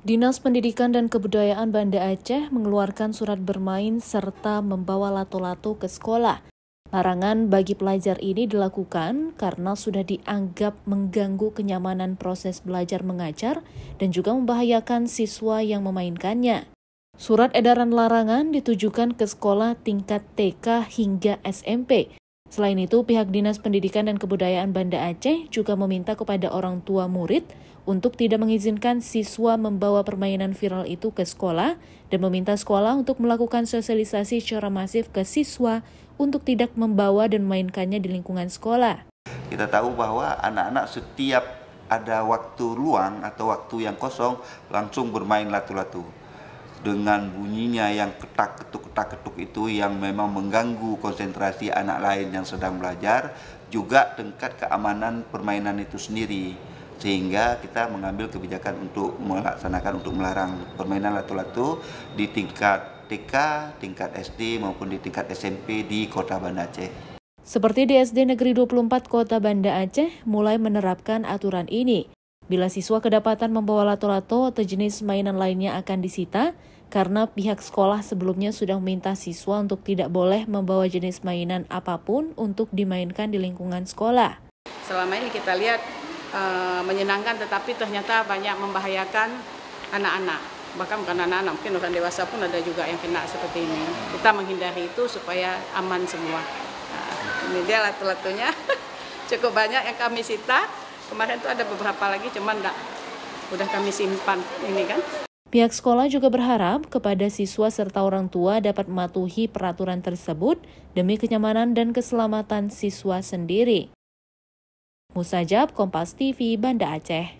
Dinas Pendidikan dan Kebudayaan Banda Aceh mengeluarkan surat bermain serta membawa lato-lato ke sekolah. Larangan bagi pelajar ini dilakukan karena sudah dianggap mengganggu kenyamanan proses belajar mengajar dan juga membahayakan siswa yang memainkannya. Surat edaran larangan ditujukan ke sekolah tingkat TK hingga SMP Selain itu, pihak Dinas Pendidikan dan Kebudayaan Banda Aceh juga meminta kepada orang tua murid untuk tidak mengizinkan siswa membawa permainan viral itu ke sekolah dan meminta sekolah untuk melakukan sosialisasi secara masif ke siswa untuk tidak membawa dan memainkannya di lingkungan sekolah. Kita tahu bahwa anak-anak setiap ada waktu luang atau waktu yang kosong langsung bermain latu-latu dengan bunyinya yang ketak ketuk ketak ketuk itu yang memang mengganggu konsentrasi anak lain yang sedang belajar juga tingkat keamanan permainan itu sendiri sehingga kita mengambil kebijakan untuk melaksanakan untuk melarang permainan latu-latu di tingkat TK, tingkat SD maupun di tingkat SMP di Kota Banda Aceh. Seperti di SD Negeri 24 Kota Banda Aceh mulai menerapkan aturan ini. Bila siswa kedapatan membawa lato-lato atau jenis mainan lainnya akan disita, karena pihak sekolah sebelumnya sudah meminta siswa untuk tidak boleh membawa jenis mainan apapun untuk dimainkan di lingkungan sekolah. Selama ini kita lihat e, menyenangkan tetapi ternyata banyak membahayakan anak-anak. Bahkan bukan anak-anak, mungkin orang dewasa pun ada juga yang kena seperti ini. Kita menghindari itu supaya aman semua. Nah, ini dia latu-latunya. Cukup banyak yang kami sita. Kemarin itu ada beberapa lagi, cuman enggak udah kami simpan ini kan. Pihak sekolah juga berharap kepada siswa serta orang tua dapat mematuhi peraturan tersebut demi kenyamanan dan keselamatan siswa sendiri. Musajab Kompas TV Banda Aceh